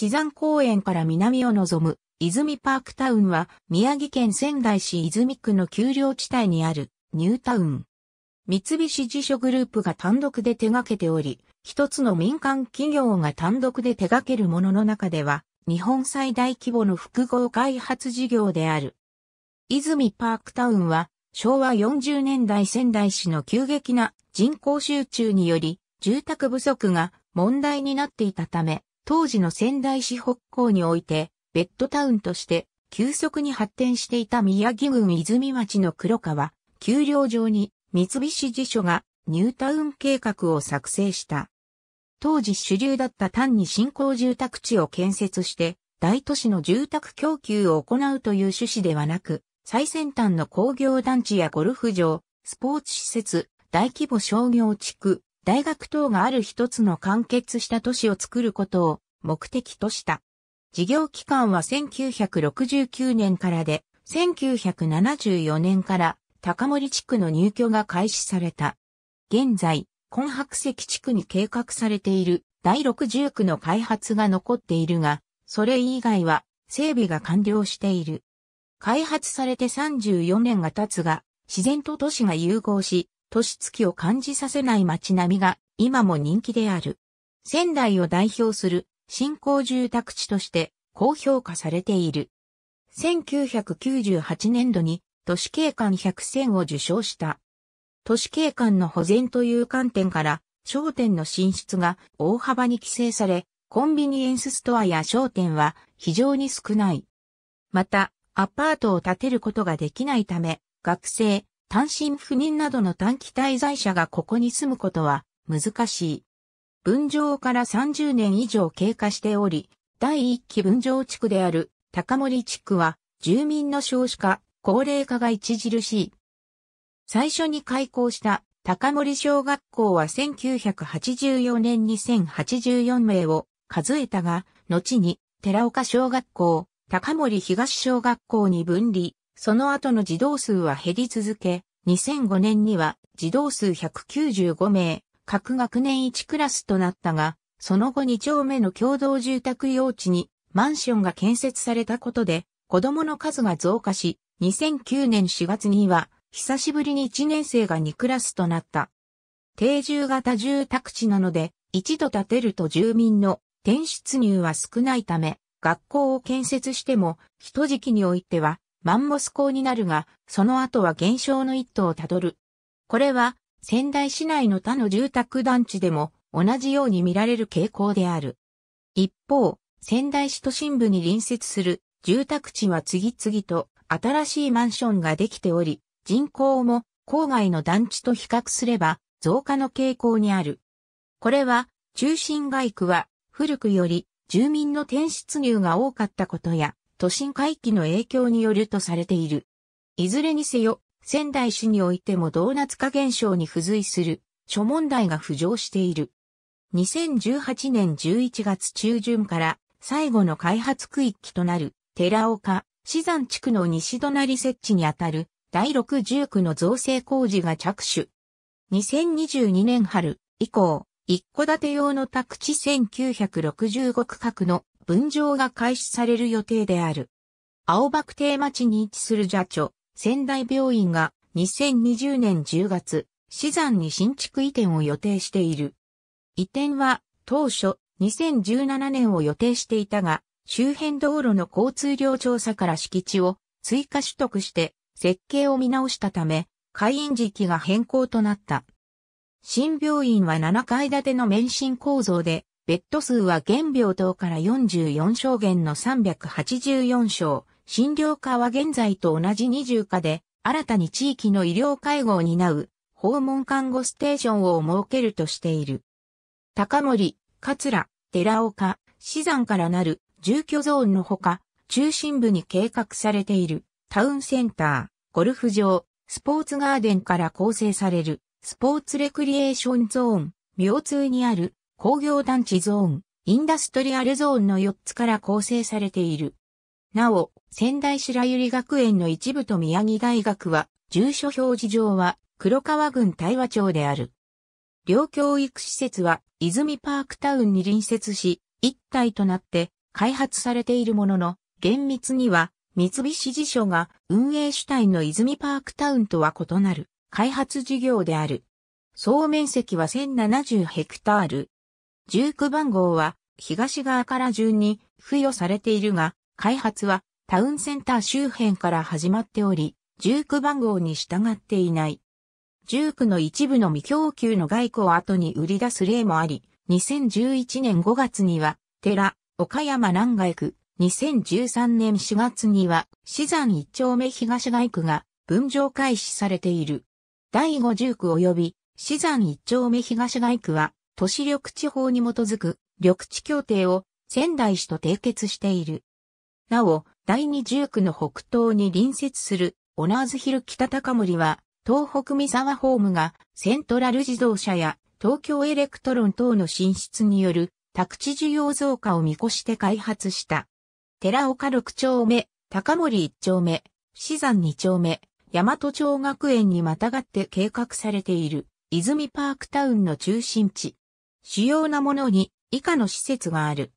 自山公園から南を望む、泉パークタウンは、宮城県仙台市泉区の丘陵地帯にある、ニュータウン。三菱地所グループが単独で手掛けており、一つの民間企業が単独で手掛けるものの中では、日本最大規模の複合開発事業である。泉パークタウンは、昭和40年代仙台市の急激な人口集中により、住宅不足が問題になっていたため、当時の仙台市北港において、ベッドタウンとして急速に発展していた宮城郡泉町の黒川、丘陵上に三菱地所がニュータウン計画を作成した。当時主流だった単に新興住宅地を建設して、大都市の住宅供給を行うという趣旨ではなく、最先端の工業団地やゴルフ場、スポーツ施設、大規模商業地区、大学等がある一つの完結した都市を作ることを目的とした。事業期間は1969年からで、1974年から高森地区の入居が開始された。現在、根白石地区に計画されている第60区の開発が残っているが、それ以外は整備が完了している。開発されて34年が経つが、自然と都市が融合し、年月を感じさせない街並みが今も人気である。仙台を代表する新興住宅地として高評価されている。1998年度に都市景観100選を受賞した。都市景観の保全という観点から商店の進出が大幅に規制され、コンビニエンスストアや商店は非常に少ない。また、アパートを建てることができないため、学生、単身赴任などの短期滞在者がここに住むことは難しい。分譲から30年以上経過しており、第1期分譲地区である高森地区は住民の少子化、高齢化が著しい。最初に開校した高森小学校は1984年に1084名を数えたが、後に寺岡小学校、高森東小学校に分離、その後の児童数は減り続け、2005年には児童数195名、各学年1クラスとなったが、その後2丁目の共同住宅用地にマンションが建設されたことで、子供の数が増加し、2009年4月には、久しぶりに1年生が2クラスとなった。定住型住宅地なので、一度建てると住民の転出入は少ないため、学校を建設しても、一時期においては、マンモス港になるが、その後は減少の一途をたどる。これは、仙台市内の他の住宅団地でも同じように見られる傾向である。一方、仙台市都心部に隣接する住宅地は次々と新しいマンションができており、人口も郊外の団地と比較すれば増加の傾向にある。これは中心街区は古くより住民の転出入が多かったことや都心回帰の影響によるとされている。いずれにせよ、仙台市においてもドーナツ化現象に付随する諸問題が浮上している。2018年11月中旬から最後の開発区域となる寺岡、資山地区の西隣設置にあたる第6住区の造成工事が着手。2022年春以降、一戸建て用の宅地1965区画の分譲が開始される予定である。青葉区定町に位置する蛇長、仙台病院が2020年10月、死産に新築移転を予定している。移転は当初2017年を予定していたが、周辺道路の交通量調査から敷地を追加取得して設計を見直したため、開院時期が変更となった。新病院は7階建ての免震構造で、ベッド数は現病棟から44床減の384床、診療科は現在と同じ20科で、新たに地域の医療介護を担う、訪問看護ステーションを設けるとしている。高森、桂、寺岡、死山からなる住居ゾーンのほか、中心部に計画されているタウンセンター、ゴルフ場、スポーツガーデンから構成されるスポーツレクリエーションゾーン、明通にある工業団地ゾーン、インダストリアルゾーンの4つから構成されている。なお、仙台白百合学園の一部と宮城大学は、住所表示上は黒川郡大和町である。両教育施設は、泉パークタウンに隣接し、一体となって開発されているものの、厳密には、三菱地所が運営主体の泉パークタウンとは異なる開発事業である。総面積は1070ヘクタール、19番号は東側から順に付与されているが、開発はタウンセンター周辺から始まっており、19番号に従っていない。19の一部の未供給の外貨を後に売り出す例もあり、2011年5月には、寺、岡山南外区、2013年4月には、死山一丁目東外区が分譲開始されている。第50区及び、死山一丁目東外区は、都市緑地法に基づく緑地協定を仙台市と締結している。なお、第二十区の北東に隣接するオナーズヒル北高森は、東北三沢ホームがセントラル自動車や東京エレクトロン等の進出による宅地需要増加を見越して開発した。寺岡六丁目、高森一丁目、資山二丁目、大和町学園にまたがって計画されている、泉パークタウンの中心地、主要なものに以下の施設がある。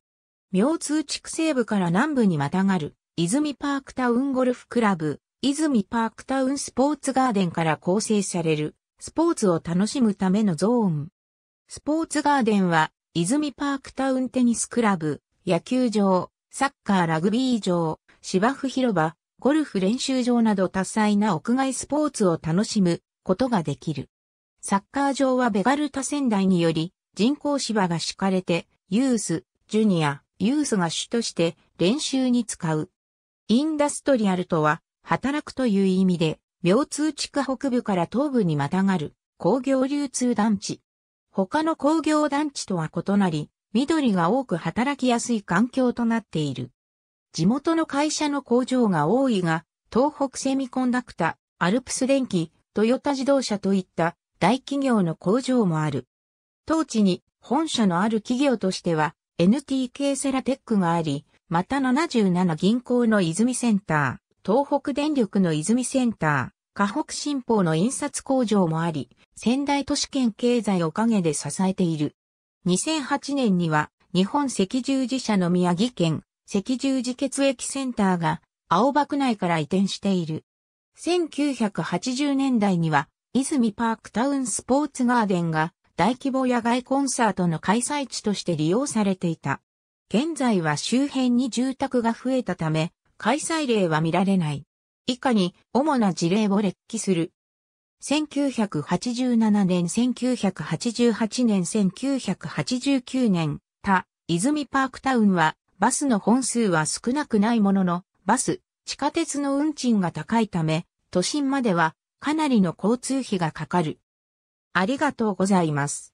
明通地区西部から南部にまたがる、泉パークタウンゴルフクラブ、泉パークタウンスポーツガーデンから構成される、スポーツを楽しむためのゾーン。スポーツガーデンは、泉パークタウンテニスクラブ、野球場、サッカーラグビー場、芝生広場、ゴルフ練習場など多彩な屋外スポーツを楽しむことができる。サッカー場はベガルタ仙台により人工芝が敷かれて、ユース、ジュニア、ユースが主として練習に使う。インダストリアルとは、働くという意味で、病通地区北部から東部にまたがる工業流通団地。他の工業団地とは異なり、緑が多く働きやすい環境となっている。地元の会社の工場が多いが、東北セミコンダクタ、アルプス電機、トヨタ自動車といった大企業の工場もある。当地に本社のある企業としては NTK セラテックがあり、また77銀行の泉センター、東北電力の泉センター、河北新報の印刷工場もあり、仙台都市圏経済を陰で支えている。2008年には日本赤十字社の宮城県赤十字血液センターが青葉区内から移転している。1980年代には泉パークタウンスポーツガーデンが大規模野外コンサートの開催地として利用されていた。現在は周辺に住宅が増えたため、開催例は見られない。以下に主な事例を列記する。1987年、1988年、1989年、他、泉パークタウンは、バスの本数は少なくないものの、バス、地下鉄の運賃が高いため、都心まではかなりの交通費がかかる。ありがとうございます。